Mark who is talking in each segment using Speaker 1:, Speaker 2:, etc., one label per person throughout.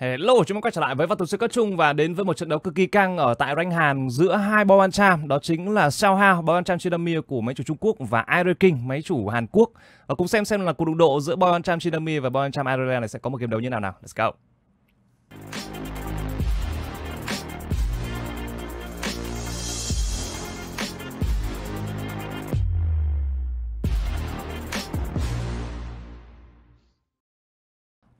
Speaker 1: Hello, chúng ta quay trở lại với văn tục sư Cất Trung và đến với một trận đấu cực kỳ căng ở tại Ranh Hàn giữa hai Bao Cham, đó chính là sao Hao, Bao Cham Chinamir của máy chủ Trung Quốc và Iron King, máy chủ Hàn Quốc. Và ờ, cùng xem xem là cuộc đụng độ giữa Bao Cham Chinamir và Bao Cham Ireland này sẽ có một game đấu như nào nào. Let's go.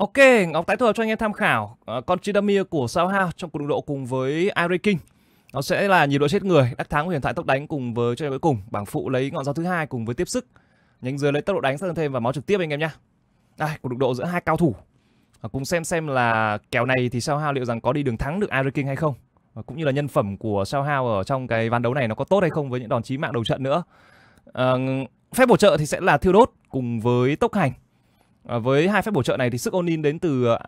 Speaker 1: Ok, Ngọc tái thừa cho anh em tham khảo uh, con Chidamir của Sao Hao trong cuộc độ cùng với Ari King. Nó sẽ là nhiều độ chết người, đắc thắng của huyền thoại tốc đánh cùng với cho cuối cùng, bảng phụ lấy ngọn gió thứ hai cùng với tiếp sức. Nhánh dưới lấy tốc độ đánh sát thêm và máu trực tiếp anh em nhá. Đây, cuộc độ giữa hai cao thủ. À, cùng xem xem là kèo này thì Sao Hao liệu rằng có đi đường thắng được Ari King hay không. À, cũng như là nhân phẩm của Sao Hao ở trong cái ván đấu này nó có tốt hay không với những đòn chí mạng đầu trận nữa. À, phép bổ trợ thì sẽ là thiêu đốt cùng với tốc hành Ờ, với hai phép bổ trợ này thì sức onin đến từ ờ,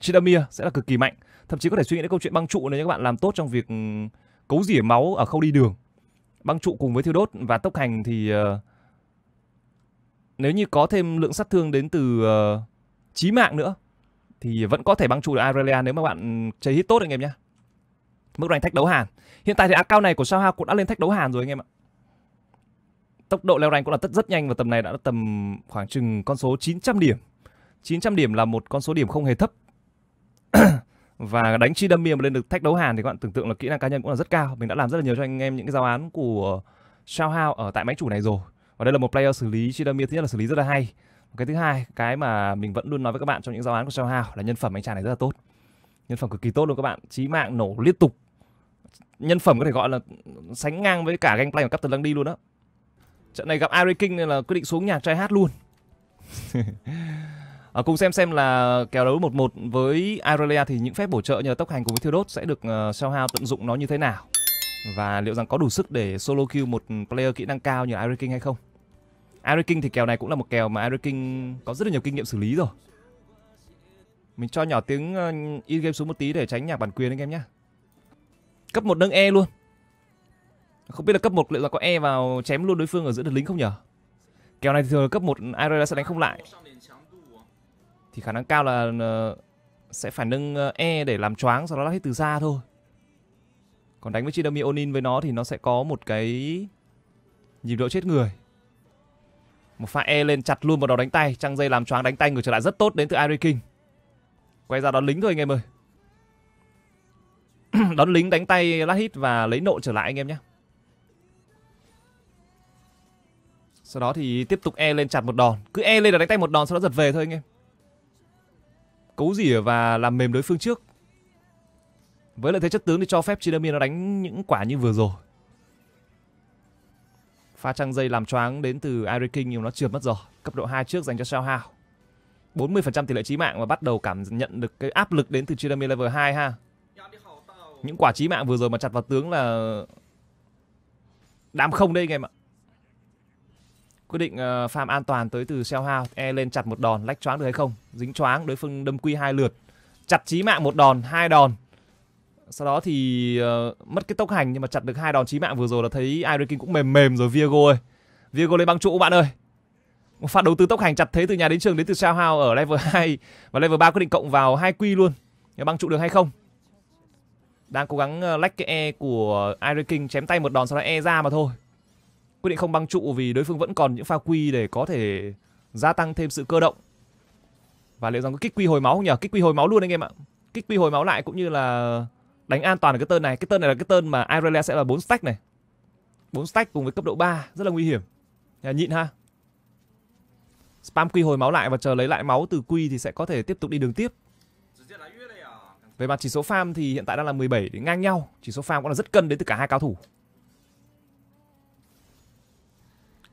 Speaker 1: Chidamir sẽ là cực kỳ mạnh. Thậm chí có thể suy nghĩ đến câu chuyện băng trụ nếu các bạn làm tốt trong việc ừ, cấu rỉa máu ở khâu đi đường. Băng trụ cùng với thiêu đốt và tốc hành thì ờ, nếu như có thêm lượng sát thương đến từ chí mạng nữa thì vẫn có thể băng trụ được Aurelia nếu mà bạn chơi hit tốt anh em nhé. Mức rank thách đấu hàn. Hiện tại thì ác này của Sao Ha cũng đã lên thách đấu hàn rồi anh em ạ tốc độ leo rank cũng là rất rất nhanh và tầm này đã tầm khoảng chừng con số 900 điểm 900 điểm là một con số điểm không hề thấp và đánh chi đâm miệng lên được thách đấu hàn thì các bạn tưởng tượng là kỹ năng cá nhân cũng là rất cao mình đã làm rất là nhiều cho anh em những cái giáo án của Shao Hao ở tại máy chủ này rồi và đây là một player xử lý chi đâm thứ nhất là xử lý rất là hay cái thứ hai cái mà mình vẫn luôn nói với các bạn trong những giáo án của Shao Hao là nhân phẩm anh chàng này rất là tốt nhân phẩm cực kỳ tốt luôn các bạn chí mạng nổ liên tục nhân phẩm có thể gọi là sánh ngang với cả gameplay của Captain Lăng đi luôn đó Trận này gặp Ari King nên là quyết định xuống nhà trai hát luôn. à, cùng xem xem là kèo đấu 1-1 với Irelia thì những phép bổ trợ như là tốc hành cùng với thiêu đốt sẽ được uh, ờ, sao hao tận dụng nó như thế nào và liệu rằng có đủ sức để solo kill một player kỹ năng cao như Iron King hay không. Iron King thì kèo này cũng là một kèo mà Iron King có rất là nhiều kinh nghiệm xử lý rồi. Mình cho nhỏ tiếng ờ, in game xuống một tí để tránh nhạc bản quyền anh em nhé. Cấp một nâng E luôn. Không biết là cấp 1 liệu là có E vào chém luôn đối phương ở giữa đợt lính không nhở? Kèo này thì thường cấp 1 Irela sẽ đánh không lại. Thì khả năng cao là ờ, sẽ phải nâng ờ, E để làm choáng sau đó là hết từ xa thôi. Còn đánh với Chidami Onin với nó thì nó sẽ có một cái nhịp độ chết người. Một pha E lên chặt luôn vào đó đánh tay, trăng dây làm choáng đánh tay ngược trở lại rất tốt đến từ Irie King. Quay ra đón lính thôi anh em ơi. đón lính đánh tay lát hit và lấy nộ trở lại anh em nhé. Sau đó thì tiếp tục e lên chặt một đòn. Cứ e lên là đánh tay một đòn sau đó giật về thôi anh em. Cấu rỉa và làm mềm đối phương trước. Với lợi thế chất tướng thì cho phép Chidamir nó đánh những quả như vừa rồi. Pha trăng dây làm choáng đến từ Irie King nhưng nó trượt mất rồi. Cấp độ 2 trước dành cho Shao Hao. 40% tỷ lệ chí mạng và bắt đầu cảm nhận được cái áp lực đến từ Chidamir level 2 ha. Những quả chí mạng vừa rồi mà chặt vào tướng là đám không đây anh em ạ quyết định uh, ờ, phạm an toàn tới từ Seo Hao e lên chặt một đòn lách choáng được hay không dính choáng đối phương đâm quy hai lượt chặt chí mạng một đòn hai đòn sau đó thì uh, mất cái tốc hành nhưng mà chặt được hai đòn chí mạng vừa rồi là thấy Irekin cũng mềm mềm rồi Viego ơi Viego lấy băng trụ bạn ơi một pha đầu tư tốc hành chặt thế từ nhà đến trường đến từ Seo Hao ở level 2 và level 3 quyết định cộng vào hai quy luôn băng trụ được hay không đang cố gắng ờ, lách cái e của Irekin chém tay một đòn sau đó e ra mà thôi quyết định không băng trụ vì đối phương vẫn còn những pha quy để có thể gia tăng thêm sự cơ động và liệu rằng có kích quy hồi máu không nhỉ kích quy hồi máu luôn anh em ạ kích quy hồi máu lại cũng như là đánh an toàn ở cái tên này cái tên này là cái tên mà Irelia sẽ là 4 stack này 4 stack cùng với cấp độ 3 rất là nguy hiểm nhà nhịn ha spam quy hồi máu lại và chờ lấy lại máu từ quy thì sẽ có thể tiếp tục đi đường tiếp về mặt chỉ số farm thì hiện tại đang là 17 để ngang nhau chỉ số farm cũng là rất cân đến từ cả hai cao thủ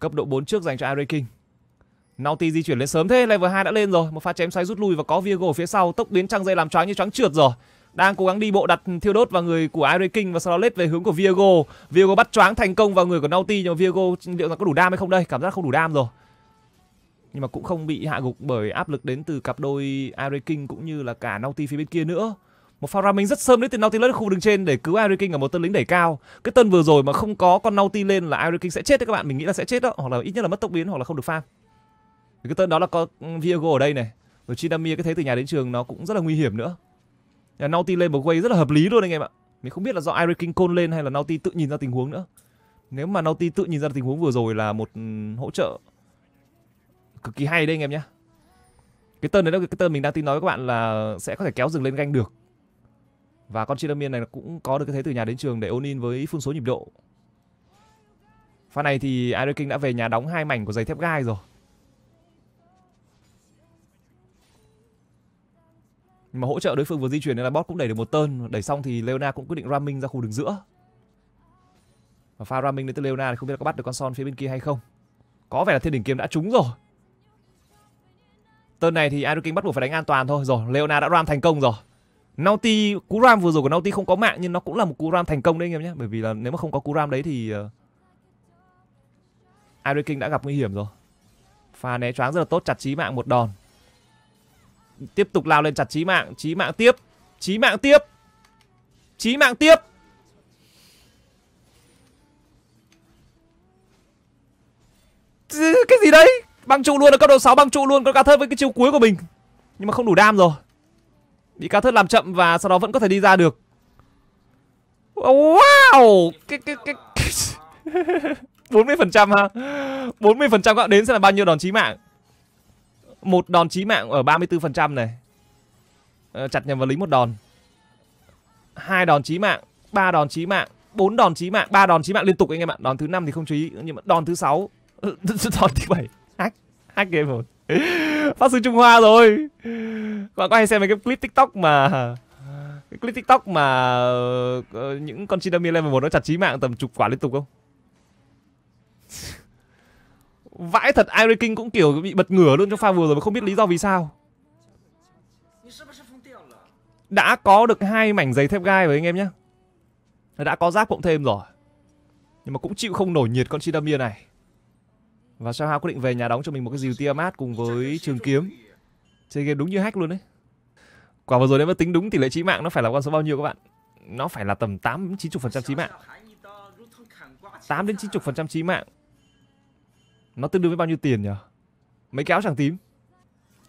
Speaker 1: Cấp độ 4 trước dành cho Harry King. Naughty di chuyển lên sớm thế, level 2 đã lên rồi. Một pha chém xoáy rút lui và có Virgo ở phía sau, tốc biến trăng dây làm choáng như choáng trượt rồi. Đang cố gắng đi bộ đặt thiêu đốt vào người của Harry King và sau đó lết về hướng của Virgo. Virgo bắt choáng thành công vào người của Naughty nhưng mà Virgo liệu là có đủ đam hay không đây? Cảm giác không đủ đam rồi. Nhưng mà cũng không bị hạ gục bởi áp lực đến từ cặp đôi Harry King cũng như là cả Naughty phía bên kia nữa một pha ramming rất sớm đến từ lên khu đường trên để cứu Iron King ở một tân lính đẩy cao. Cái tân vừa rồi mà không có con naughty lên là Iron King sẽ chết đấy các bạn, mình nghĩ là sẽ chết đó, hoặc là ít nhất là mất tốc biến hoặc là không được farm. Thì cái tân đó là có ừ, Viego ở đây này. Rồi Chinamia cái thế từ nhà đến trường nó cũng rất là nguy hiểm nữa. Là Nauti lên một quay rất là hợp lý luôn anh em ạ. Mình không biết là do Iron King côn lên hay là naughty tự nhìn ra tình huống nữa. Nếu mà naughty tự nhìn ra tình huống vừa rồi là một ừ, hỗ trợ cực kỳ hay đấy anh em nhé. Cái tân đấy là cái tân mình đang tin nói với các bạn là sẽ có thể kéo rừng lên ganh được và con Chilamin này cũng có được cái thế từ nhà đến trường để ôn in với phun số nhịp độ. Pha này thì Iron King đã về nhà đóng hai mảnh của giày thép gai rồi. Nhưng mà hỗ trợ đối phương vừa di chuyển nên là bot cũng đẩy được một tơn. Đẩy xong thì Leona cũng quyết định ramming ra khu đường giữa. Và pha ramming đến từ Leona thì không biết là có bắt được con son phía bên kia hay không. Có vẻ là thiên đỉnh kiếm đã trúng rồi. Tơn này thì Iron King bắt buộc phải đánh an toàn thôi. Rồi, Leona đã ram thành công rồi. Naughty cú ram vừa rồi của Naughty không có mạng nhưng nó cũng là một cú ram thành công đấy anh em nhé bởi vì là nếu mà không có cú ram đấy thì uh, ờ, Iron King đã gặp nguy hiểm rồi pha né choáng rất là tốt chặt chí mạng một đòn tiếp tục lao lên chặt chí mạng chí mạng tiếp chí mạng tiếp chí mạng tiếp cái gì đấy băng trụ luôn ở cấp độ 6 băng trụ luôn Có cả thơm với cái chiêu cuối của mình nhưng mà không đủ đam rồi Bị cao thớt làm chậm và sau đó vẫn có thể đi ra được Wow Cái cái cái, bốn mươi phần trăm ha bốn mươi phần trăm các đến sẽ là bao nhiêu đòn chí mạng Một đòn chí mạng ở ba mươi bốn phần trăm này ờ, Chặt nhầm vào lính một đòn hai đòn chí mạng ba đòn chí mạng bốn đòn chí mạng ba đòn chí mạng liên tục anh em ạ đòn thứ năm thì không chú ý nhưng mà đòn thứ sáu đòn thứ bảy hack hack game rồi phát sư Trung Hoa rồi Các bạn có hay xem mấy cái clip tiktok mà cái clip tiktok mà ờ, những con Chinami level một nó chặt chí mạng tầm chục quả liên tục không? Vãi thật Iron King cũng kiểu bị bật ngửa luôn trong pha vừa rồi mà không biết lý do vì sao Đã có được hai mảnh giấy thép gai rồi anh em nhé Đã có giáp cộng thêm rồi Nhưng mà cũng chịu không nổi nhiệt con Chinami này và sao hao quyết định về nhà đóng cho mình một cái dìu Tiamat cùng với trường kiếm chơi game đúng như hack luôn đấy quả vừa rồi nếu mà tính đúng tỷ lệ chí mạng nó phải là con số bao nhiêu các bạn nó phải là tầm 8 đến 90 phần trăm chí mạng 8 đến 90 phần trăm chí mạng nó tương đương với bao nhiêu tiền nhỉ mấy cáo chẳng tím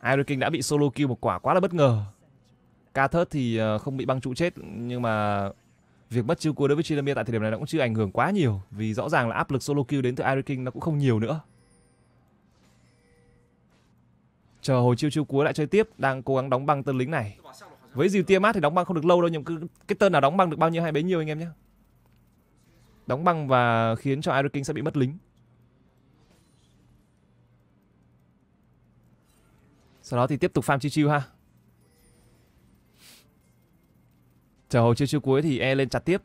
Speaker 1: Iron King đã bị solo kill một quả quá là bất ngờ ca thì ờ, không bị băng trụ chết nhưng mà việc mất chiêu cuối đối với Chilamia tại thời điểm này nó cũng chưa ảnh hưởng quá nhiều vì rõ ràng là áp lực solo kill đến từ Iron King nó cũng không nhiều nữa chờ hồi chiêu chiêu cuối lại chơi tiếp đang cố gắng đóng băng tân lính này với dìu tia mát thì đóng băng không được lâu đâu nhưng cứ cái tên nào đóng băng được bao nhiêu hay bấy nhiêu anh em nhé đóng băng và khiến cho Iron King sẽ bị mất lính sau đó thì tiếp tục farm chiêu chiêu ha chờ hồi chiêu chiêu cuối thì e lên chặt tiếp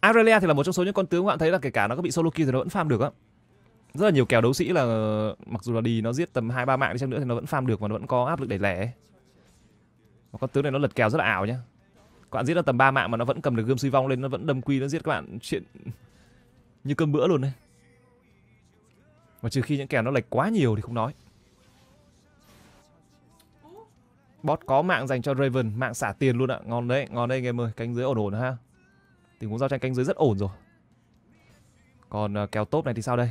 Speaker 1: Aurelia thì là một trong số những con tướng các bạn thấy là kể cả nó có bị solo kill thì nó vẫn farm được á rất là nhiều kèo đấu sĩ là mặc dù là đi nó giết tầm hai ba mạng đi chăng nữa thì nó vẫn farm được và nó vẫn có áp lực đẩy lẻ và con tướng này nó lật kèo rất là ảo nhá các bạn giết được tầm ba mạng mà nó vẫn cầm được gươm suy vong lên nó vẫn đâm quy nó giết các bạn chuyện như cơm bữa luôn đấy mà trừ khi những kèo nó lệch quá nhiều thì không nói bot có mạng dành cho Raven, mạng xả tiền luôn ạ. Ngon đấy, ngon đấy anh em ơi, cánh dưới ổn ổn ha. Tình huống giao tranh canh dưới rất ổn rồi. Còn ờ, kèo top này thì sao đây?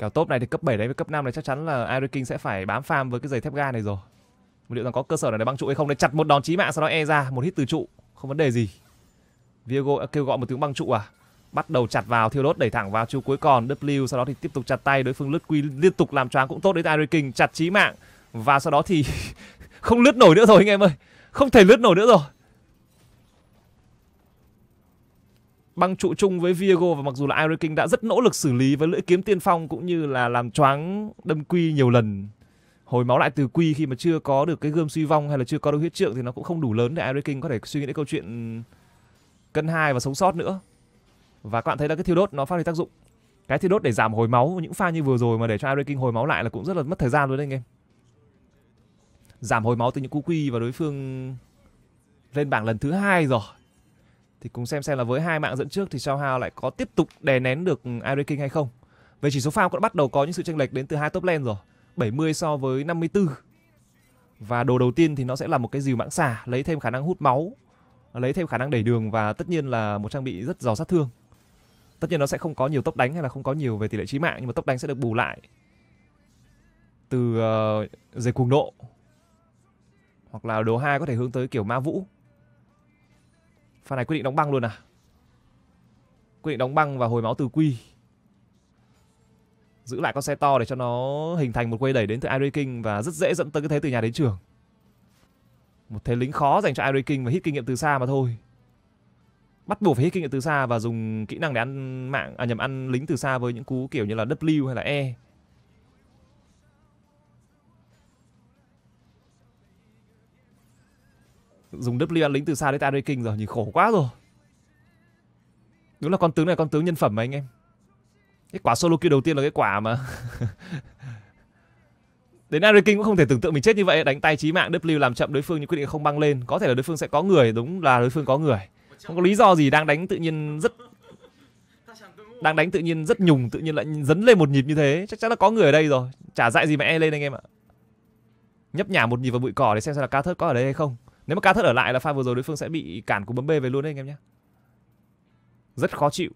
Speaker 1: Kèo top này thì cấp 7 đấy với cấp 5 này chắc chắn là Iron King sẽ phải bám farm với cái giày thép ga này rồi. Một liệu rằng có cơ sở nào để băng trụ hay không? Để chặt một đòn chí mạng sau đó e ra, một hit từ trụ, không vấn đề gì. Viego kêu gọi một tiếng băng trụ à? Bắt đầu chặt vào, thiêu đốt đẩy thẳng vào chiêu cuối còn W, sau đó thì tiếp tục chặt tay đối phương lướt quy liên tục làm choáng cũng tốt đấy Iron King chặt chí mạng và sau đó thì không lướt nổi nữa rồi anh em ơi. Không thể lướt nổi nữa rồi. băng trụ chung với Viego và mặc dù là Iron King đã rất nỗ lực xử lý với lưỡi kiếm tiên phong cũng như là làm choáng đâm quy nhiều lần hồi máu lại từ quy khi mà chưa có được cái gươm suy vong hay là chưa có được huyết trượng thì nó cũng không đủ lớn để Iron King có thể suy nghĩ đến câu chuyện cân hai và sống sót nữa và các bạn thấy là cái thiêu đốt nó phát huy tác dụng cái thiêu đốt để giảm hồi máu những pha như vừa rồi mà để cho Iron King hồi máu lại là cũng rất là mất thời gian luôn đấy anh em giảm hồi máu từ những cú quy và đối phương lên bảng lần thứ hai rồi thì cùng xem xem là với hai mạng dẫn trước thì sao hao lại có tiếp tục đè nén được Harry King hay không. Về chỉ số pha cũng bắt đầu có những sự chênh lệch đến từ hai top lane rồi. 70 so với 54. Và đồ đầu tiên thì nó sẽ là một cái dìu mãng xà lấy thêm khả năng hút máu, lấy thêm khả năng đẩy đường và tất nhiên là một trang bị rất giàu sát thương. Tất nhiên nó sẽ không có nhiều tốc đánh hay là không có nhiều về tỷ lệ chí mạng nhưng mà tốc đánh sẽ được bù lại từ uh, ờ, dây cuồng nộ hoặc là đồ hai có thể hướng tới kiểu ma vũ Pha này quyết định đóng băng luôn à? Quyết định đóng băng và hồi máu từ quy. Giữ lại con xe to để cho nó hình thành một quay đẩy đến từ Iron King và rất dễ dẫn tới cái thế từ nhà đến trường. Một thế lính khó dành cho Iron King và hít kinh nghiệm từ xa mà thôi. Bắt buộc phải hít kinh nghiệm từ xa và dùng kỹ năng để ăn mạng à nhầm ăn lính từ xa với những cú kiểu như là W hay là E. dùng W ăn lính từ xa đến ta đây kinh rồi nhìn khổ quá rồi đúng là con tướng này con tướng nhân phẩm mà anh em cái quả solo kia đầu tiên là cái quả mà đến Harry King cũng không thể tưởng tượng mình chết như vậy đánh tay chí mạng W làm chậm đối phương nhưng quyết định không băng lên có thể là đối phương sẽ có người đúng là đối phương có người không có lý do gì đang đánh tự nhiên rất đang đánh tự nhiên rất nhùng tự nhiên lại dấn lên một nhịp như thế chắc chắn là có người ở đây rồi chả dại gì mà e lên anh em ạ nhấp nhả một nhịp vào bụi cỏ để xem xem là ca thớt có ở đây hay không nếu mà ca thất ở lại là pha vừa rồi đối phương sẽ bị cản cú bấm bê về luôn đấy anh em nhé. Rất khó chịu.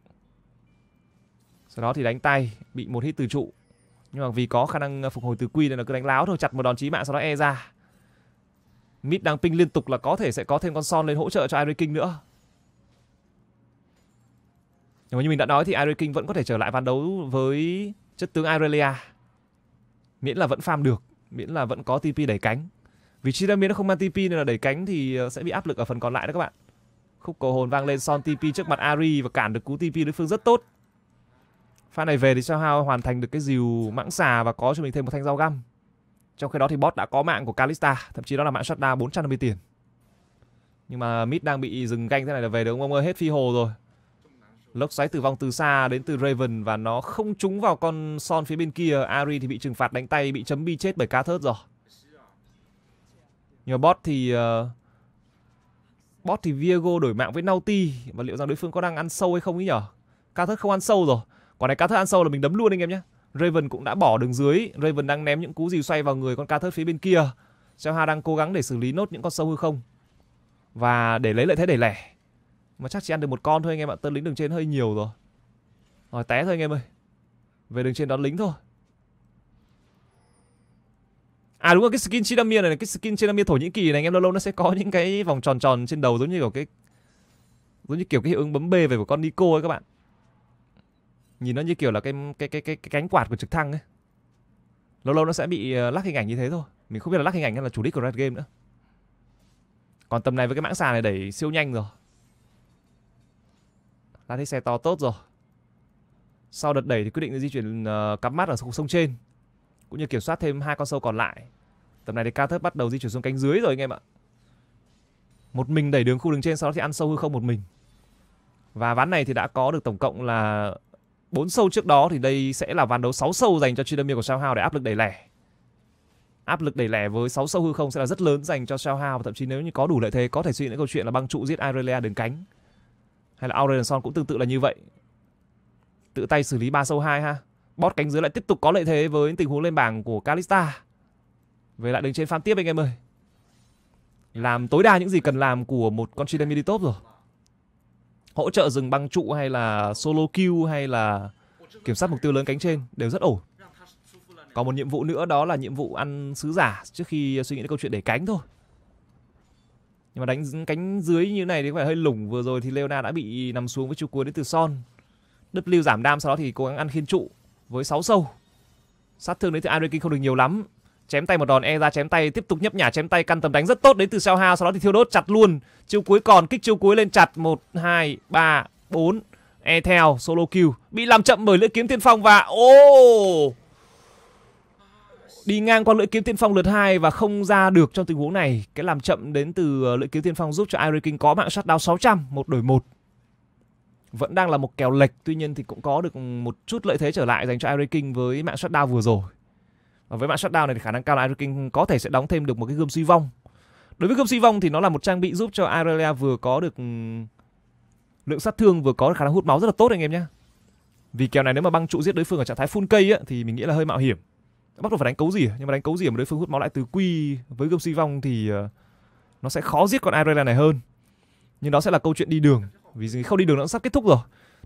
Speaker 1: Sau đó thì đánh tay, bị một hit từ trụ. Nhưng mà vì có khả năng phục hồi từ quy nên là cứ đánh láo thôi, chặt một đòn chí mạng sau đó e ra. Mid đang ping liên tục là có thể sẽ có thêm con son lên hỗ trợ cho Iron King nữa. Nhưng mà như mình đã nói thì Iron King vẫn có thể trở lại ván đấu với chất tướng Irelia. Miễn là vẫn farm được, miễn là vẫn có TP đẩy cánh. Vì Chidamir nó không mang TP nên là đẩy cánh thì ờ, sẽ bị áp lực ở phần còn lại đó các bạn. Khúc cầu hồn vang lên son TP trước mặt Ari và cản được cú TP đối phương rất tốt. Pha này về thì sao hao hoàn thành được cái dìu mãng xà và có cho mình thêm một thanh dao găm. Trong khi đó thì bot đã có mạng của Kalista, thậm chí đó là mạng shutdown 450 tiền. Nhưng mà mid đang bị dừng canh thế này là về được ông ông ơi, hết phi hồ rồi. Lốc xoáy tử vong từ xa đến từ Raven và nó không trúng vào con son phía bên kia. Ari thì bị trừng phạt đánh tay, bị chấm bi chết bởi cá thớt rồi nhưng mà bot thì uh, bot thì Viego đổi mạng với Naughty và liệu rằng đối phương có đang ăn sâu hay không ấy nhở ca thất không ăn sâu rồi quả này ca thất ăn sâu là mình đấm luôn anh em nhé Raven cũng đã bỏ đường dưới Raven đang ném những cú gì xoay vào người con ca thất phía bên kia Seoha đang cố gắng để xử lý nốt những con sâu hư không và để lấy lợi thế để lẻ mà chắc chỉ ăn được một con thôi anh em ạ tên lính đường trên hơi nhiều rồi rồi té thôi anh em ơi về đường trên đón lính thôi à đúng rồi cái skin Chidamia này cái skin Chidamia thổ nhĩ kỳ này anh em lâu lâu nó sẽ có những cái vòng tròn tròn trên đầu giống như kiểu cái giống như kiểu cái hiệu ứng bấm B về của con Nico ấy các bạn nhìn nó như kiểu là cái cái cái cái, cái cánh quạt của trực thăng ấy lâu lâu nó sẽ bị ờ, lắc hình ảnh như thế thôi mình không biết là lắc hình ảnh hay là chủ đích của Red Game nữa còn tầm này với cái mãng xà này đẩy siêu nhanh rồi Lát thấy xe to tốt rồi Sau đợt đẩy thì quyết định di chuyển uh, cắm mắt ở sông, sông trên cũng như kiểm soát thêm hai con sâu còn lại. Tầm này thì ca thấp bắt đầu di chuyển xuống cánh dưới rồi anh em ạ. Một mình đẩy đường khu đường trên sau đó thì ăn sâu hư không một mình. Và ván này thì đã có được tổng cộng là bốn sâu trước đó thì đây sẽ là ván đấu 6 sâu dành cho Chidamir của Sao Hao để áp lực đẩy lẻ. Áp lực đẩy lẻ với 6 sâu hư không sẽ là rất lớn dành cho Sao Hao và thậm chí nếu như có đủ lợi thế có thể suy nghĩ đến câu chuyện là băng trụ giết Irelia đường cánh. Hay là Aurelion Son cũng tương tự là như vậy. Tự tay xử lý 3 sâu 2 ha. Bot cánh dưới lại tiếp tục có lợi thế với tình huống lên bảng của Kalista. Về lại đứng trên farm tiếp anh em ơi. Làm tối đa những gì cần làm của một con Chiden mini top rồi. Hỗ trợ dừng băng trụ hay là solo kill hay là kiểm soát mục tiêu lớn cánh trên đều rất ổn. Còn một nhiệm vụ nữa đó là nhiệm vụ ăn sứ giả trước khi suy nghĩ đến câu chuyện để cánh thôi. Nhưng mà đánh cánh dưới như này thì có phải hơi lủng Vừa rồi thì Leona đã bị nằm xuống với chu cuối đến từ Son W giảm đam sau đó thì cố gắng ăn khiên trụ với 6 sâu. Sát thương đến từ Andrekin không được nhiều lắm. Chém tay một đòn e ra chém tay, tiếp tục nhấp nhả chém tay căn tầm đánh rất tốt đến từ Sao hao sau đó thì thiêu đốt chặt luôn. Chiêu cuối còn kích chiêu cuối lên chặt 1 2 3 4 e theo solo kill bị làm chậm bởi lưỡi kiếm tiên phong và ô oh! đi ngang qua lưỡi kiếm tiên phong lượt hai và không ra được trong tình huống này cái làm chậm đến từ ờ, lưỡi kiếm tiên phong giúp cho Iron King có mạng sát đao 600 một đổi một vẫn đang là một kèo lệch tuy nhiên thì cũng có được một chút lợi thế trở lại dành cho Harry Kane với mạng shutdown vừa rồi và với mạng shutdown này thì khả năng cao là Harry Kane có thể sẽ đóng thêm được một cái gươm suy vong đối với gươm suy vong thì nó là một trang bị giúp cho Aurelia vừa có được ừ, lượng sát thương vừa có khả năng hút máu rất là tốt anh em nhé vì kèo này nếu mà băng trụ giết đối phương ở trạng thái full cây ấy, thì mình nghĩ là hơi mạo hiểm bắt buộc phải đánh cấu gì nhưng mà đánh cấu gì mà đối phương hút máu lại từ quy với gươm suy vong thì ờ, nó sẽ khó giết con Aurelia này hơn nhưng đó sẽ là câu chuyện đi đường vì cái khâu đi đường nó sắp kết thúc rồi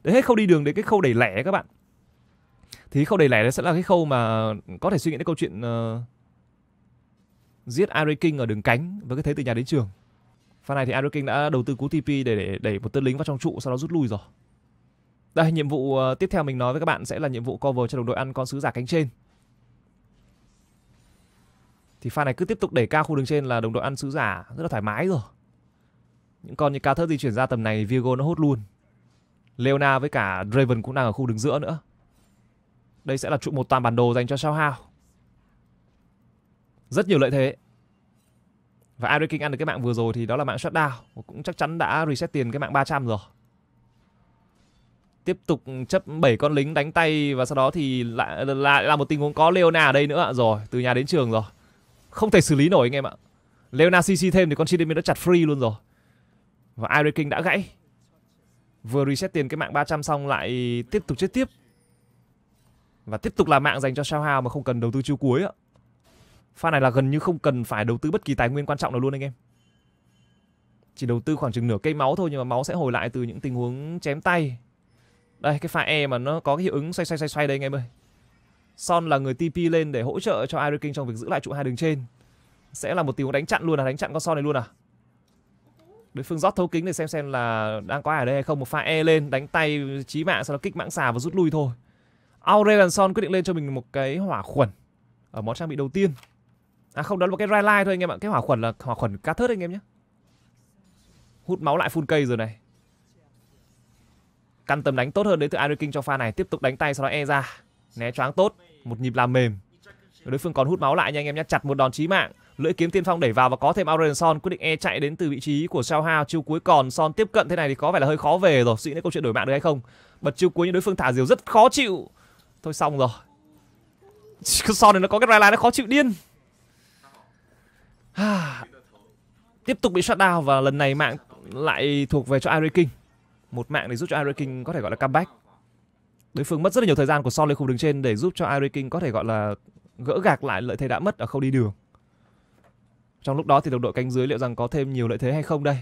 Speaker 1: đến hết khâu đi đường đến cái khâu đẩy lẻ các bạn thì khâu đẩy lẻ đấy sẽ là cái khâu mà có thể suy nghĩ đến câu chuyện uh, giết Iron King ở đường cánh với cái thế từ nhà đến trường pha này thì Iron King đã đầu tư cú TP để, để đẩy một tên lính vào trong trụ sau đó rút lui rồi đây nhiệm vụ ờ, tiếp theo mình nói với các bạn sẽ là nhiệm vụ cover cho đồng đội ăn con sứ giả cánh trên thì pha này cứ tiếp tục đẩy cao khu đường trên là đồng đội ăn sứ giả rất là thoải mái rồi những con như cá thớt di chuyển ra tầm này Virgo nó hốt luôn. Leona với cả Draven cũng đang ở khu đứng giữa nữa. Đây sẽ là trụ một toàn bản đồ dành cho Sao Hao. Rất nhiều lợi thế. Và Iron King ăn được cái mạng vừa rồi thì đó là mạng shutdown. Cũng chắc chắn đã reset tiền cái mạng 300 rồi. Tiếp tục chấp 7 con lính đánh tay và sau đó thì lại là, là một tình huống có Leona ở đây nữa. Rồi, từ nhà đến trường rồi. Không thể xử lý nổi anh em ạ. Leona CC thêm thì con Chidemi nó chặt free luôn rồi và Irie King đã gãy vừa reset tiền cái mạng 300 xong lại tiếp tục chết tiếp và tiếp tục là mạng dành cho Shao Hao mà không cần đầu tư chiêu cuối ạ pha này là gần như không cần phải đầu tư bất kỳ tài nguyên quan trọng nào luôn anh em chỉ đầu tư khoảng chừng nửa cây máu thôi nhưng mà máu sẽ hồi lại từ những tình huống chém tay đây cái pha e mà nó có cái hiệu ứng xoay xoay xoay xoay đây anh em ơi son là người tp lên để hỗ trợ cho Irie King trong việc giữ lại trụ hai đường trên sẽ là một tình huống đánh chặn luôn à đánh chặn con son này luôn à đối phương rót thấu kính để xem xem là đang có ai ở đây hay không một pha e lên đánh tay chí mạng sau đó kích mạng xà và rút lui thôi Aurelion Son quyết định lên cho mình một cái hỏa khuẩn ở món trang bị đầu tiên à không đó là một cái rai thôi anh em ạ cái hỏa khuẩn là hỏa khuẩn cá thớt anh em nhé hút máu lại phun cây rồi này căn tầm đánh tốt hơn đến từ Iron King cho pha này tiếp tục đánh tay sau đó e ra né choáng tốt một nhịp làm mềm đối phương còn hút máu lại nha anh em nhé chặt một đòn chí mạng lưỡi kiếm tiên phong đẩy vào và có thêm Aurelion Son quyết định e chạy đến từ vị trí của Sao Hao chiêu cuối còn Son tiếp cận thế này thì có vẻ là hơi khó về rồi suy nghĩ câu chuyện đổi mạng được hay không bật chiêu cuối nhưng đối phương thả diều rất khó chịu thôi xong rồi Son này nó có cái rai nó khó chịu điên tiếp tục bị shutdown và lần này mạng lại thuộc về cho Irie King một mạng để giúp cho Irie King có thể gọi là comeback đối phương mất rất là nhiều thời gian của Son lên khu đường trên để giúp cho Irie King có thể gọi là gỡ gạc lại lợi thế đã mất ở khâu đi đường trong lúc đó thì đồng đội cánh dưới liệu rằng có thêm nhiều lợi thế hay không đây?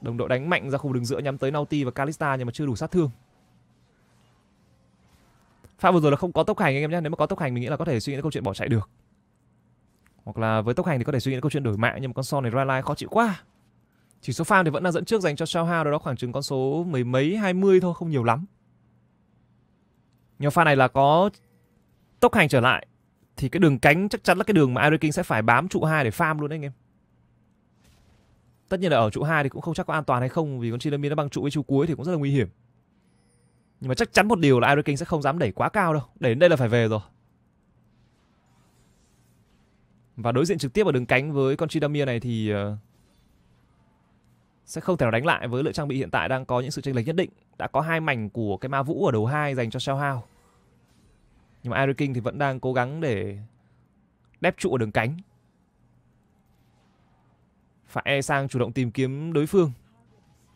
Speaker 1: Đồng đội đánh mạnh ra khu đường giữa nhắm tới Nauti và Kalista nhưng mà chưa đủ sát thương. Pha vừa rồi là không có tốc hành anh em nhé. Nếu mà có tốc hành mình nghĩ là có thể suy nghĩ đến câu chuyện bỏ chạy được. Hoặc là với tốc hành thì có thể suy nghĩ đến câu chuyện đổi mạng nhưng mà con son này Rally khó chịu quá. Chỉ số farm thì vẫn đang dẫn trước dành cho Shao Hao đó, đó khoảng chừng con số mười mấy 20 thôi, không nhiều lắm. Nhưng pha này là có tốc hành trở lại thì cái đường cánh chắc chắn là cái đường mà Harry Kane sẽ phải bám trụ hai để farm luôn đấy anh em. Tất nhiên là ở trụ hai thì cũng không chắc có an toàn hay không vì con Chilami nó băng trụ với trụ cuối thì cũng rất là nguy hiểm. Nhưng mà chắc chắn một điều là Harry Kane sẽ không dám đẩy quá cao đâu, đẩy đến đây là phải về rồi. Và đối diện trực tiếp ở đường cánh với con Chidamia này thì ờ, sẽ không thể nào đánh lại với lượng trang bị hiện tại đang có những sự tranh lệch nhất định. Đã có hai mảnh của cái ma vũ ở đầu hai dành cho Shao Hao nhưng mà Harry King thì vẫn đang cố gắng để đép trụ ở đường cánh phải e sang chủ động tìm kiếm đối phương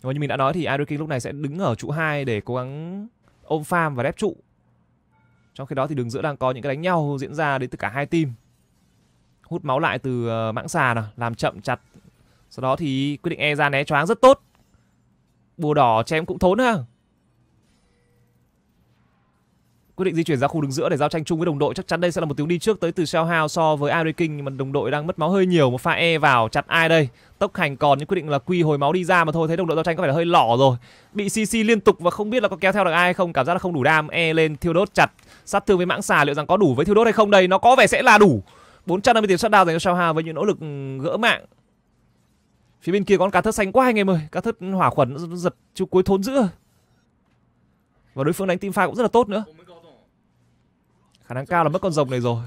Speaker 1: và như mình đã nói thì Harry King lúc này sẽ đứng ở trụ 2 để cố gắng ôm farm và đép trụ trong khi đó thì đường giữa đang có những cái đánh nhau diễn ra đến từ cả hai team hút máu lại từ ờ, mãng xà nào làm chậm chặt sau đó thì quyết định e ra né choáng rất tốt bùa đỏ chém cũng thốn ha quyết định di chuyển ra khu đứng giữa để giao tranh chung với đồng đội chắc chắn đây sẽ là một tiếng đi trước tới từ Shao Hao so với Ari King mà đồng đội đang mất máu hơi nhiều một pha e vào chặt ai đây tốc hành còn nhưng quyết định là quy hồi máu đi ra mà thôi thấy đồng đội giao tranh có vẻ là hơi lỏ rồi bị cc liên tục và không biết là có kéo theo được ai không cảm giác là không đủ đam e lên thiêu đốt chặt sát thương với mãng xà liệu rằng có đủ với thiêu đốt hay không đây nó có vẻ sẽ là đủ 450 tiền sát đao dành cho Shao Hao với những nỗ lực gỡ mạng phía bên kia con cá thớt xanh quá anh em ơi cá thớt hỏa khuẩn giật chú cuối thốn giữa và đối phương đánh team pha cũng rất là tốt nữa Khả năng cao là mất con rồng này rồi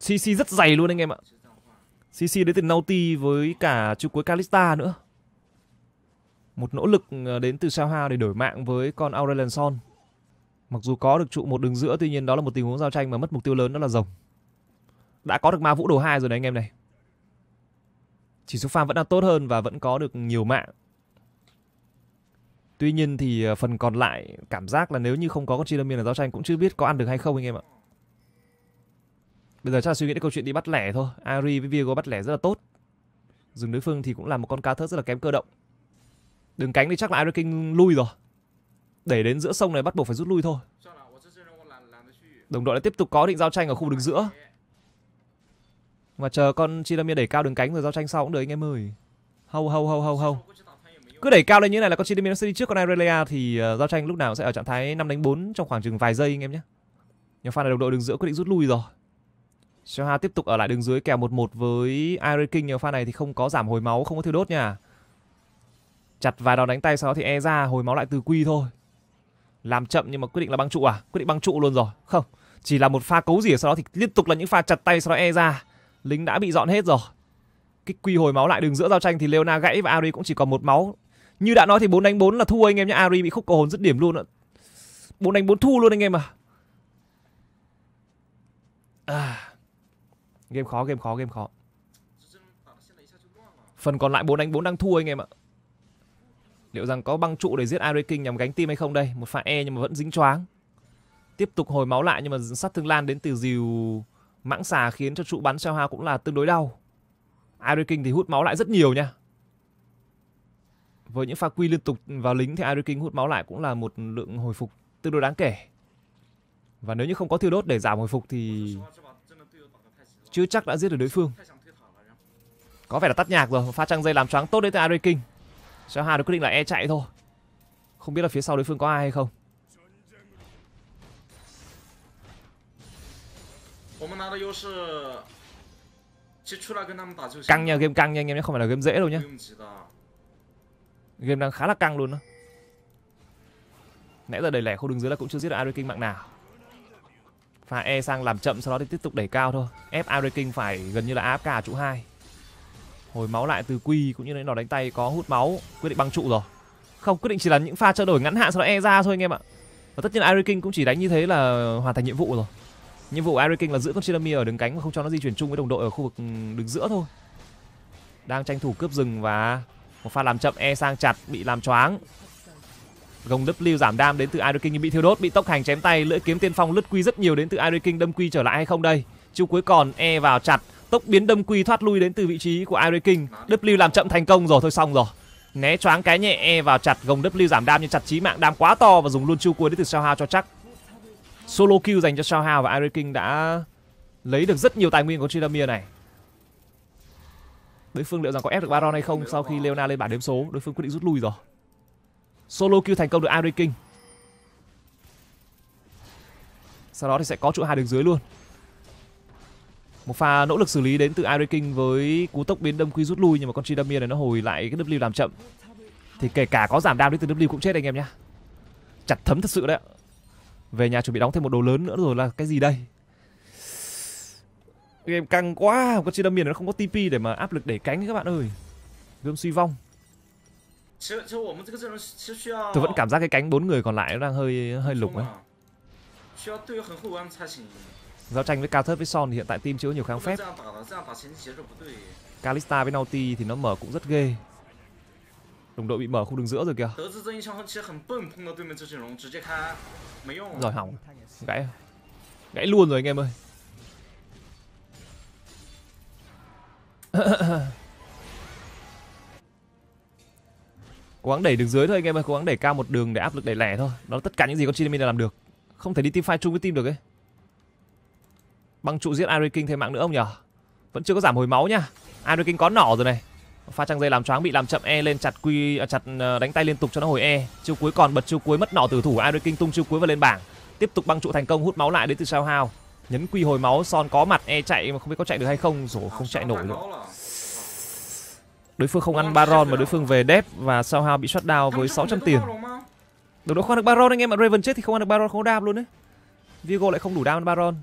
Speaker 1: CC rất dày luôn anh em ạ CC đến từ Naughty với cả chú cuối Kalista nữa Một nỗ lực ờ, đến từ Sao Hao để đổi mạng với con Aurelion Son Mặc dù có được trụ một đường giữa Tuy nhiên đó là một tình huống giao tranh mà mất mục tiêu lớn đó là rồng Đã có được ma vũ đồ 2 rồi đấy anh em này Chỉ số farm vẫn đang tốt hơn và vẫn có được nhiều mạng Tuy nhiên thì ờ, phần còn lại cảm giác là nếu như không có con Chinamin là giao tranh cũng chưa biết có ăn được hay không anh em ạ. Bây giờ chắc là suy nghĩ đến câu chuyện đi bắt lẻ thôi. Ari với Virgo bắt lẻ rất là tốt. Dừng đối phương thì cũng là một con cá thớt rất là kém cơ động. Đường cánh thì chắc là Ari King lui rồi. Để đến giữa sông này bắt buộc phải rút lui thôi. Đồng đội lại tiếp tục có định giao tranh ở khu vực giữa. Mà chờ con Chinamin đẩy cao đường cánh rồi giao tranh sau cũng được anh em ơi. Hâu hâu hâu hâu hâu cứ đẩy cao lên như thế này là con nó sẽ đi trước con Irelia thì uh, giao tranh lúc nào sẽ ở trạng thái 5 đánh 4 trong khoảng chừng vài giây anh em nhé. Nhà fan này đồng đội đường giữa quyết định rút lui rồi. Shoha tiếp tục ở lại đường dưới kèo 1-1 với Iron King nhà pha này thì không có giảm hồi máu, không có thiêu đốt nha. Chặt vài đòn đánh tay sau đó thì e ra hồi máu lại từ quy thôi. Làm chậm nhưng mà quyết định là băng trụ à? Quyết định băng trụ luôn rồi. Không, chỉ là một pha cấu rỉa sau đó thì liên tục là những pha chặt tay sau đó e ra. Lính đã bị dọn hết rồi. Kích quy hồi máu lại đường giữa giao tranh thì Leona gãy và Ari cũng chỉ còn một máu. Như đã nói thì 4 đánh 4 là thua anh em nhá. Ari bị khúc cầu hồn dứt điểm luôn ạ. 4 đánh 4 thua luôn anh em à. à. Game khó, game khó, game khó. Phần còn lại 4 đánh 4 đang thua anh em ạ. Liệu rằng có băng trụ để giết Ari King nhằm gánh tim hay không đây? Một pha E nhưng mà vẫn dính choáng. Tiếp tục hồi máu lại nhưng mà sát thương lan đến từ dìu mãng xà khiến cho trụ bắn Seoha cũng là tương đối đau. Ari King thì hút máu lại rất nhiều nha với những pha quy liên tục vào lính thì Harry Kane hút máu lại cũng là một lượng hồi phục tương đối đáng kể. Và nếu như không có thiêu đốt để giảm hồi phục thì chưa chắc đã giết được đối phương. Có vẻ là tắt nhạc rồi, pha trăng dây làm choáng tốt đến từ Harry Kane. Seoha được quyết định là e chạy thôi. Không biết là phía sau đối phương có ai hay không. Căng nha, game căng nha anh em nhé, không phải là game dễ đâu nhé. Game đang khá là căng luôn đó. Nãy giờ đẩy lẻ khu đường dưới là cũng chưa giết được Iron King mạng nào. Pha E sang làm chậm sau đó thì tiếp tục đẩy cao thôi. Ép Iron King phải gần như là AFK ở trụ 2. Hồi máu lại từ Quy cũng như là nó đánh tay có hút máu, quyết định băng trụ rồi. Không, quyết định chỉ là những pha trao đổi ngắn hạn sau đó E ra thôi anh em ạ. Và tất nhiên Iron King cũng chỉ đánh như thế là hoàn thành nhiệm vụ rồi. Nhiệm vụ Iron King là giữ con Chirami ở đường cánh và không cho nó di chuyển chung với đồng đội ở khu vực ừ, đường giữa thôi. Đang tranh thủ cướp rừng và một pha làm chậm e sang chặt bị làm choáng gồng W giảm đam đến từ Iron King nhưng bị thiêu đốt, bị tốc hành chém tay, lưỡi kiếm tiên phong lướt quy rất nhiều đến từ Iron King đâm quy trở lại hay không đây. Chiêu cuối còn e vào chặt, tốc biến đâm quy thoát lui đến từ vị trí của Iron King. W làm chậm thành công rồi, thôi xong rồi. Né choáng cái nhẹ e vào chặt, gồng W giảm đam nhưng chặt chí mạng đam quá to và dùng luôn chiêu cuối đến từ Shao Hao cho chắc. Solo kill dành cho Shao Hao và Iron King đã lấy được rất nhiều tài nguyên của Chidamia này đối phương liệu rằng có ép được Baron hay không sau khi Leona lên bản đếm số đối phương quyết định rút lui rồi solo kill thành công được Iron King sau đó thì sẽ có trụ hai đường dưới luôn một pha nỗ lực xử lý đến từ Iron King với cú tốc biến đâm quy rút lui nhưng mà con chi Chidamir này nó hồi lại cái W làm chậm thì kể cả có giảm đam đến từ W cũng chết anh em nhá chặt thấm thật sự đấy về nhà chuẩn bị đóng thêm một đồ lớn nữa rồi là cái gì đây game căng quá con chi đâm miền nó không có TP để mà áp lực để cánh các bạn ơi gươm suy vong tôi vẫn cảm giác cái cánh bốn người còn lại nó đang hơi hơi lục ấy giao tranh với cao thớt với son thì hiện tại team chưa có nhiều kháng phép calista với nauti thì nó mở cũng rất ghê đồng đội bị mở khu đường giữa rồi kìa rồi hỏng gãy gãy luôn rồi anh em ơi cố gắng đẩy được dưới thôi anh em ơi cố gắng đẩy cao một đường để áp lực đẩy lẻ thôi đó là tất cả những gì con chinamin đã làm được không thể đi team fight chung với team được ấy băng trụ giết Iron King thêm mạng nữa không nhở vẫn chưa có giảm hồi máu nhá Iron King có nỏ rồi này pha trăng dây làm choáng bị làm chậm e lên chặt quy à, chặt ờ, đánh tay liên tục cho nó hồi e chiêu cuối còn bật chiêu cuối mất nỏ tử thủ Iron King tung chiêu cuối và lên bảng tiếp tục băng trụ thành công hút máu lại đến từ sao hao Nhấn quy hồi máu, Son có mặt, e chạy mà không biết có chạy được hay không. Rồi không chạy nổi nữa Đối phương không ăn Baron mà đối phương về dép và sao hao bị shut down với 600 tiền. Đầu đó không được Baron anh em ạ, Raven chết thì không ăn được Baron không có đam luôn đấy. Vigo lại không đủ đam Baron.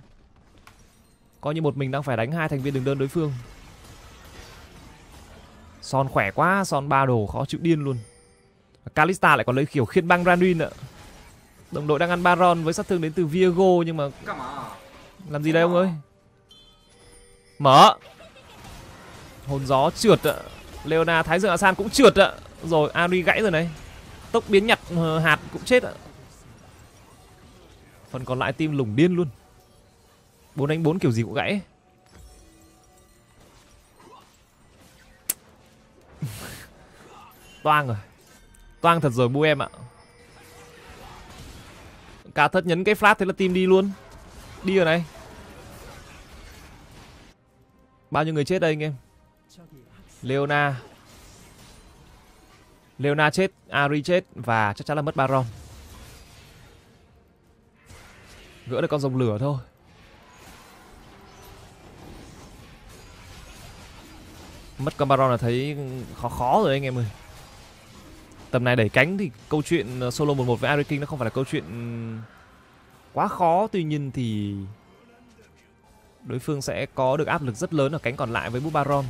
Speaker 1: Coi như một mình đang phải đánh hai thành viên đường đơn đối phương. Son khỏe quá, Son ba đồ khó chịu điên luôn. Kalista lại còn lấy kiểu khiên băng Ranuin ạ. Đồng đội đang ăn Baron với sát thương đến từ Viego nhưng mà làm gì đây ông ơi Mở Hồn gió trượt ạ Leona Thái Dương Asan cũng trượt ạ Rồi Ari gãy rồi này Tốc biến nhặt ờ, hạt cũng chết ạ Phần còn lại tim lủng điên luôn 4 đánh 4 kiểu gì cũng gãy Toang rồi Toang thật rồi bu em ạ Cả thất nhấn cái flash thế là tim đi luôn Đi ở này Bao nhiêu người chết đây anh em Leona Leona chết Ari chết Và chắc chắn là mất Baron Gỡ được con rồng lửa thôi Mất con Baron là thấy khó khó rồi anh em ơi Tầm này đẩy cánh thì câu chuyện solo một một với Ari King nó không phải là câu chuyện quá khó tuy nhiên thì đối phương sẽ có được áp lực rất lớn ở cánh còn lại với bút baron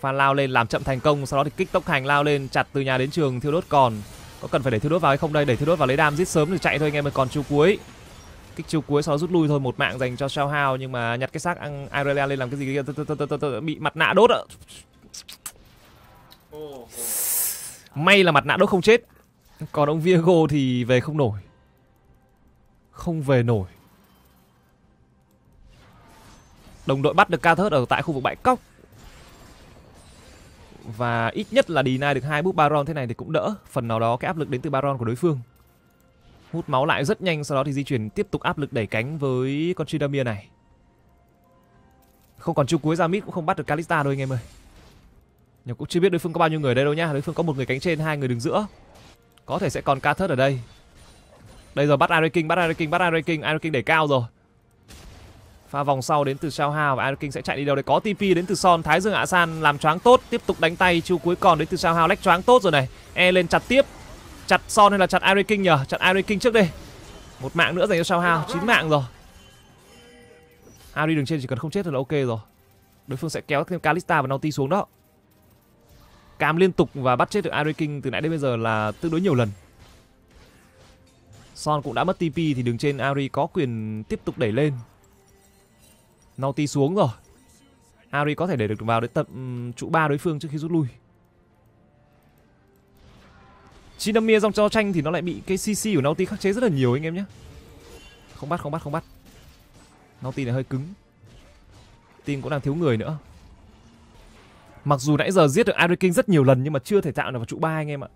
Speaker 1: pha lao lên làm chậm thành công sau đó thì kích tốc hành lao lên chặt từ nhà đến trường thiêu đốt còn có cần phải để thiêu đốt vào hay không đây để thiêu đốt vào lấy đam giết sớm thì chạy thôi anh em còn chiêu cuối kích chiêu cuối sau đó rút lui thôi một mạng dành cho sao hao nhưng mà nhặt cái xác ăn irelia lên làm cái gì bị mặt nạ đốt ạ may là mặt nạ đốt không chết còn ông viego thì về không nổi không về nổi đồng đội bắt được ca thớt ở tại khu vực bãi cốc và ít nhất là deny được hai búp baron thế này thì cũng đỡ phần nào đó cái áp lực đến từ baron của đối phương hút máu lại rất nhanh sau đó thì di chuyển tiếp tục áp lực đẩy cánh với con Tridamia này không còn chu cuối ra mid cũng không bắt được Kalista đâu anh em ơi nhưng cũng chưa biết đối phương có bao nhiêu người đây đâu nhá đối phương có một người cánh trên hai người đứng giữa có thể sẽ còn ca thớt ở đây đây giờ bắt Iron King, bắt Iron King, bắt Iron King, Iron King đẩy cao rồi. Pha vòng sau đến từ Shao Hao và Iron King sẽ chạy đi đâu đấy có TP đến từ Son, Thái Dương Ả San làm choáng tốt, tiếp tục đánh tay chu cuối còn đến từ Shao Hao lách choáng tốt rồi này. E lên chặt tiếp. Chặt Son hay là chặt Iron King nhờ? Chặt Iron King trước đi. Một mạng nữa dành cho Shao Hao, chín mạng rồi. Ari đường trên chỉ cần không chết là ok rồi. Đối phương sẽ kéo thêm Kalista và Nauti xuống đó. Cam liên tục và bắt chết được Iron King từ nãy đến bây giờ là tương đối nhiều lần. Son cũng đã mất TP thì đường trên Ari có quyền tiếp tục đẩy lên. Naughty xuống rồi. Ari có thể để được vào đến tận trụ ba đối phương trước khi rút lui. Chinamia dòng cho tranh thì nó lại bị cái CC của Naughty khắc chế rất là nhiều anh em nhé. Không bắt, không bắt, không bắt. Naughty này hơi cứng. Team cũng đang thiếu người nữa. Mặc dù nãy giờ giết được Ari King rất nhiều lần nhưng mà chưa thể tạo được vào trụ ba anh em ạ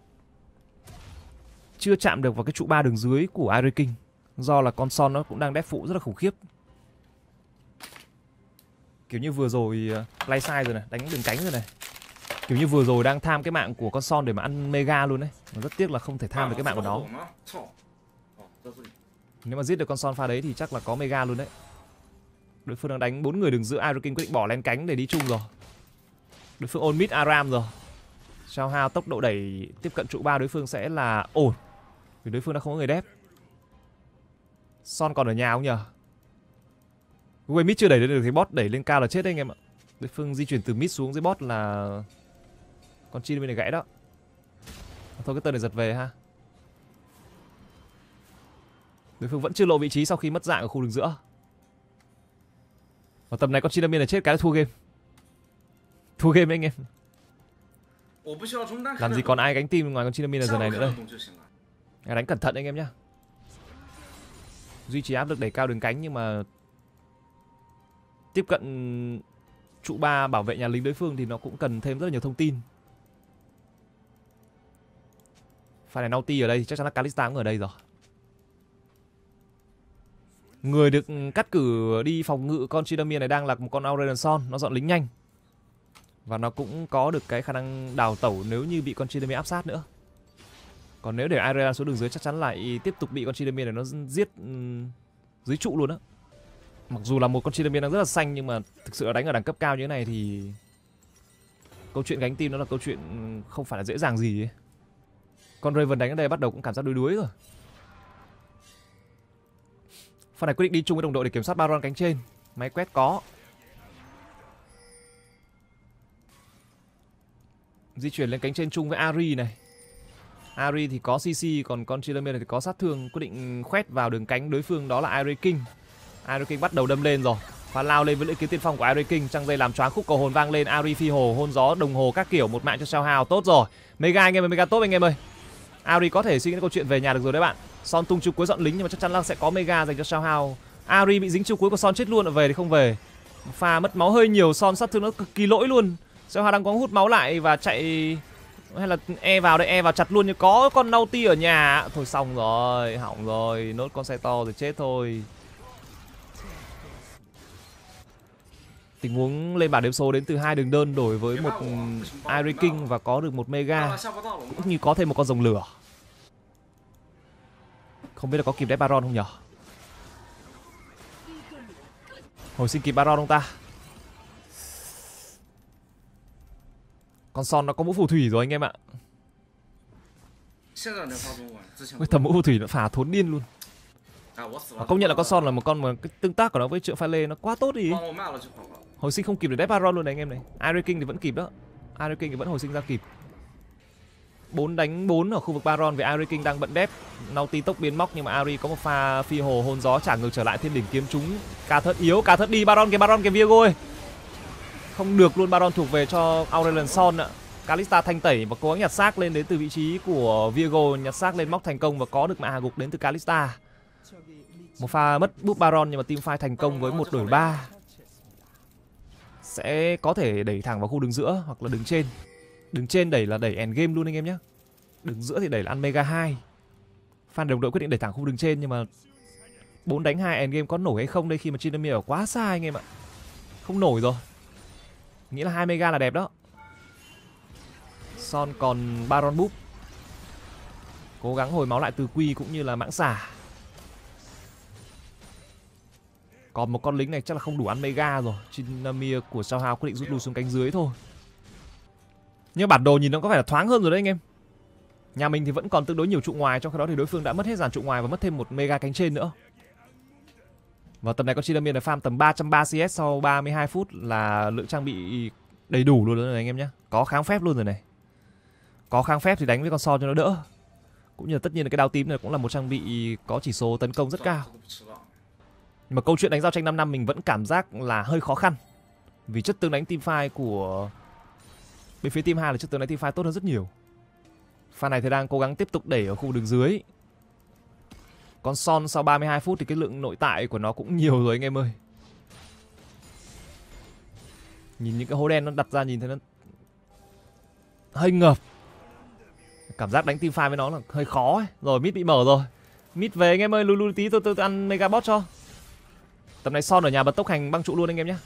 Speaker 1: chưa chạm được vào cái trụ ba đường dưới của Iron King do là con son nó cũng đang đép phụ rất là khủng khiếp kiểu như vừa rồi uh, lay sai rồi này đánh đường cánh rồi này kiểu như vừa rồi đang tham cái mạng của con son để mà ăn mega luôn đấy mà rất tiếc là không thể tham được cái mạng của nó nếu mà giết được con son pha đấy thì chắc là có mega luôn đấy đối phương đang đánh bốn người đường giữa Iron King quyết định bỏ lên cánh để đi chung rồi đối phương ôn mid aram rồi sao hao tốc độ đẩy tiếp cận trụ ba đối phương sẽ là ổn oh, vì đối phương đã không có người đép Son còn ở nhà không nhờ Quay mid chưa đẩy lên được thì bot đẩy lên cao là chết đấy anh em ạ Đối phương di chuyển từ mid xuống dưới bot là Con chi bên này gãy đó à, Thôi cái tên này giật về ha Đối phương vẫn chưa lộ vị trí sau khi mất dạng ở khu đường giữa Và tầm này con chi bên là chết cái là thua game Thua game anh em Làm gì còn ai gánh tim ngoài con chi là giờ này nữa đây đánh cẩn thận anh em nhé duy trì áp lực đẩy cao đường cánh nhưng mà tiếp cận trụ ba bảo vệ nhà lính đối phương thì nó cũng cần thêm rất là nhiều thông tin phải này nauti ở đây chắc chắn là kalista cũng ở đây rồi người được cắt cử đi phòng ngự con chidamia này đang là một con aurelion son nó dọn lính nhanh và nó cũng có được cái khả năng đào tẩu nếu như bị con chidamia áp sát nữa còn nếu để Irelia xuống đường dưới chắc chắn là tiếp tục bị con Chidemir này nó giết um, dưới trụ luôn á. Mặc dù là một con Chidemir đang rất là xanh nhưng mà thực sự là đánh ở đẳng cấp cao như thế này thì câu chuyện gánh team nó là câu chuyện không phải là dễ dàng gì ấy. Con Raven đánh ở đây bắt đầu cũng cảm giác đuối đuối rồi. phần này quyết định đi chung với đồng đội để kiểm soát Baron cánh trên. Máy quét có. Di chuyển lên cánh trên chung với Ari này. Ari thì có CC còn con Chilamer thì có sát thương quyết định khoét vào đường cánh đối phương đó là Ari King. Ari King bắt đầu đâm lên rồi. Và lao lên với lưỡi kiếm tiên phong của Ari King Trăng dây làm choáng khúc cầu hồn vang lên Ari phi hồ hôn gió đồng hồ các kiểu một mạng cho sao hào tốt rồi Mega anh em ơi Mega tốt anh em ơi Ari có thể suy nghĩ câu chuyện về nhà được rồi đấy bạn Son tung chiêu cuối dọn lính nhưng mà chắc chắn là sẽ có Mega dành cho sao hào Ari bị dính chiêu cuối của Son chết luôn về thì không về pha mất máu hơi nhiều Son sát thương nó cực kỳ lỗi luôn sao hào đang có hút máu lại và chạy hay là e vào đây e vào chặt luôn như có con nauti ở nhà thôi xong rồi hỏng rồi nốt con xe to rồi chết thôi tình huống lên bảng điểm số đến từ hai đường đơn đổi với một Irie King và có được một Mega cũng như có thêm một con rồng lửa không biết là có kịp đép Baron không nhở hồi sinh kịp Baron không ta Con Son nó có mũ phù thủy rồi anh em ạ Ui, thầm mũ phù thủy nó phá thốn điên luôn Và công nhận là con Son là một con mà cái tương tác của nó với triệu pha lê nó quá tốt đi Hồi sinh không kịp để Death Baron luôn này anh em này Iron King thì vẫn kịp đó Iron King thì vẫn hồi sinh ra kịp 4 đánh 4 ở khu vực Baron vì Ari King đang bận đép Naughty tốc biến móc nhưng mà Ari có một pha phi hồ hôn gió trả ngược trở lại thiên đỉnh kiếm chúng, Ca thất yếu, ca thất đi, Baron kìa, Baron kìa Viego ơi không được luôn Baron thuộc về cho Aurelion Son ạ. Kalista thanh tẩy và cố gắng nhặt xác lên đến từ vị trí của Viego nhặt xác lên móc thành công và có được mạng hạ gục đến từ Kalista. Một pha mất búp Baron nhưng mà team fight thành công với một đổi ba sẽ có thể đẩy thẳng vào khu đường giữa hoặc là đường trên. Đường trên đẩy là đẩy end game luôn anh em nhé. Đường giữa thì đẩy là ăn mega 2. Fan đồng đội quyết định đẩy thẳng khu đường trên nhưng mà 4 đánh 2 end game có nổi hay không đây khi mà Chinamia ở quá xa anh em ạ. Không nổi rồi. Nghĩa là 2 mega là đẹp đó Son còn Baron Boop Cố gắng hồi máu lại từ quy cũng như là mãng xả Còn một con lính này chắc là không đủ ăn mega rồi Chinamia của Sao Hào quyết định rút lui xuống cánh dưới thôi Nhưng bản đồ nhìn nó có vẻ là thoáng hơn rồi đấy anh em Nhà mình thì vẫn còn tương đối nhiều trụ ngoài Trong khi đó thì đối phương đã mất hết dàn trụ ngoài Và mất thêm một mega cánh trên nữa và tầm này con Chidamien là farm tầm 303 CS sau 32 phút là lượng trang bị đầy đủ luôn rồi này anh em nhé. Có kháng phép luôn rồi này. Có kháng phép thì đánh với con so cho nó đỡ. Cũng như là tất nhiên là cái đao tím này cũng là một trang bị có chỉ số tấn công rất cao. Nhưng mà câu chuyện đánh giao tranh 5 năm mình vẫn cảm giác là hơi khó khăn. Vì chất tương đánh team fight của bên phía team 2 là chất tương đánh team fight tốt hơn rất nhiều. Pha này thì đang cố gắng tiếp tục đẩy ở khu đường dưới con Son sau 32 phút thì cái lượng nội tại của nó cũng nhiều rồi anh em ơi. Nhìn những cái hố đen nó đặt ra nhìn thấy nó hơi ngợp. Cảm giác đánh team fight với nó là hơi khó ấy. Rồi mid bị mở rồi. Mid về anh em ơi, lulu tí tôi, tôi ăn mega bot cho. Tầm này Son ở nhà bật tốc hành băng trụ luôn anh em nhé.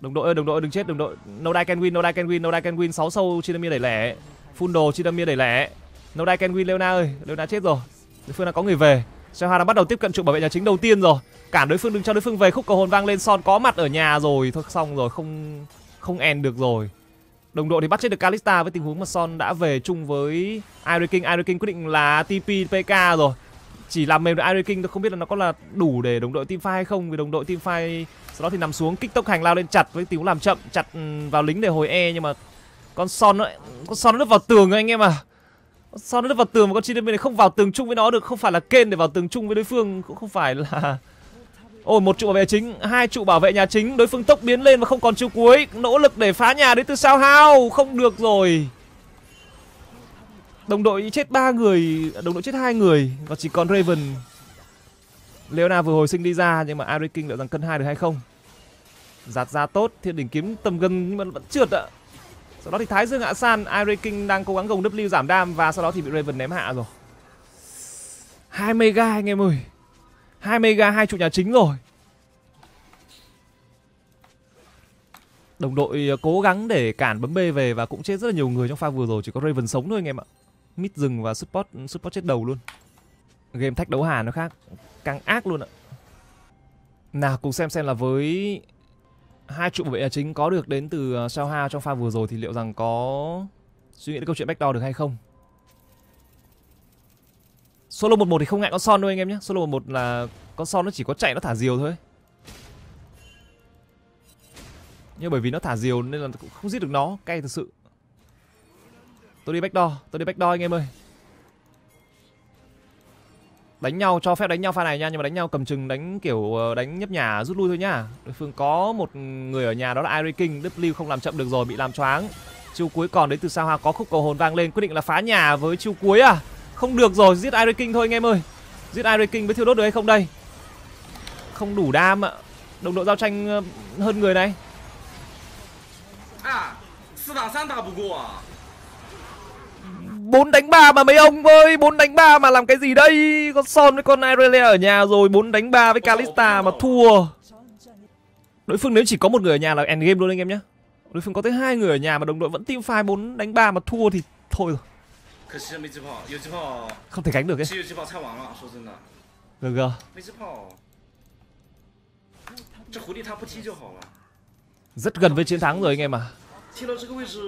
Speaker 1: Đồng đội ơi, đồng đội đừng chết, đồng đội. No die can win, no die can win, no die can win. 6 sâu chidamir đẩy lẻ. Full đồ Chinamia đẩy lẻ. No die can win Leona ơi, Leona chết rồi. phương đã có người về. Seoha đã bắt đầu tiếp cận trụ bảo vệ nhà chính đầu tiên rồi cản đối phương đừng cho đối phương về khúc cầu hồn vang lên son có mặt ở nhà rồi thôi xong rồi không không end được rồi đồng đội thì bắt chết được Kalista với tình huống mà son đã về chung với Iron King Iron King quyết định là TP PK rồi chỉ làm mềm được Iron King tôi không biết là nó có là đủ để đồng đội team fight hay không vì đồng đội team fight sau đó thì nằm xuống kích tốc hành lao lên chặt với tình huống làm chậm chặt ừ, vào lính để hồi e nhưng mà con son nó con son nó vào tường anh em à Sao nó vào tường mà con chim bên này không vào tường chung với nó được Không phải là kên để vào tường chung với đối phương Cũng không phải là Ôi một trụ bảo vệ chính, hai trụ bảo vệ nhà chính Đối phương tốc biến lên và không còn chiêu cuối Nỗ lực để phá nhà đến từ sao hao Không được rồi Đồng đội chết ba người Đồng đội chết hai người Và chỉ còn Raven Leona vừa hồi sinh đi ra Nhưng mà Ari King liệu rằng cân hai được hay không Giạt ra tốt Thiên đỉnh kiếm tầm gần Nhưng mà vẫn trượt ạ sau đó thì Thái Dương Hạ San, Ire King đang cố gắng gồng W giảm đam và sau đó thì bị Raven ném hạ rồi. 2 mega anh em ơi. 2 mega hai trụ nhà chính rồi. Đồng đội ờ, cố gắng để cản bấm B về và cũng chết rất là nhiều người trong pha vừa rồi, chỉ có Raven sống thôi anh em ạ. Mid dừng và support support chết đầu luôn. Game thách đấu hà nó khác, càng ác luôn ạ. Nào cùng xem xem là với hai trụ bảo vệ chính có được đến từ ờ, Sao Ha trong pha vừa rồi thì liệu rằng có suy nghĩ đến câu chuyện backdoor được hay không? Solo một thì không ngại con son đâu anh em nhé. Solo một là con son nó chỉ có chạy nó thả diều thôi. Nhưng bởi vì nó thả diều nên là cũng không giết được nó, cay thật sự. Tôi đi backdoor, tôi đi backdoor anh em ơi đánh nhau cho phép đánh nhau pha này nha nhưng mà đánh nhau cầm chừng đánh kiểu ờ, đánh nhấp nhà rút lui thôi nhá đối phương có một người ở nhà đó là Irie King W không làm chậm được rồi bị làm choáng chiêu cuối còn đến từ sao hoa có khúc cầu hồn vang lên quyết định là phá nhà với chiêu cuối à không được rồi giết Irie King thôi anh em ơi giết Irie King với thiêu đốt được hay không đây không đủ đam ạ à. đồng đội giao tranh ờ, hơn người này à, bốn đánh ba mà mấy ông ơi bốn đánh ba mà làm cái gì đây Con Son với con Irelia ở nhà rồi bốn đánh ba với Kalista mà thua Đối phương nếu chỉ có một người ở nhà là end game luôn anh em nhé Đối phương có tới hai người ở nhà mà đồng đội vẫn team fight bốn đánh ba mà thua thì thôi rồi không thể gánh được ấy GG Rất gần với chiến thắng rồi anh em à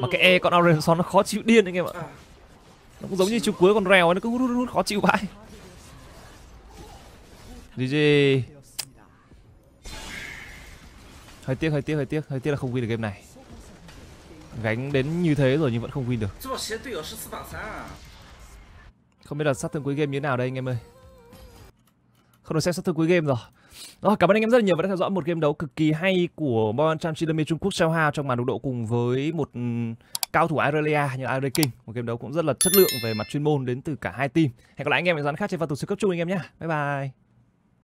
Speaker 1: Mà cái E con Aurelia nó khó chịu điên anh em ạ à nó cũng giống như chú cuối con rèo ấy, nó cứ hút hút, hút khó chịu vãi GG hơi tiếc hơi tiếc hơi tiếc hơi tiếc là không win được game này gánh đến như thế rồi nhưng vẫn không win được không biết là sát thương cuối game như thế nào đây anh em ơi không được xem sát thương cuối game rồi rồi, cảm ơn anh em rất là nhiều và đã theo dõi một game đấu cực kỳ hay của Boyan Chan Chilami Trung Quốc Xiao Ha trong màn đấu độ cùng với một cao thủ Irelia như là King một game đấu cũng rất là chất lượng về mặt chuyên môn đến từ cả hai team hẹn gặp lại anh em ở gián khác trên văn tù siêu cấp chung anh em nhé bye bye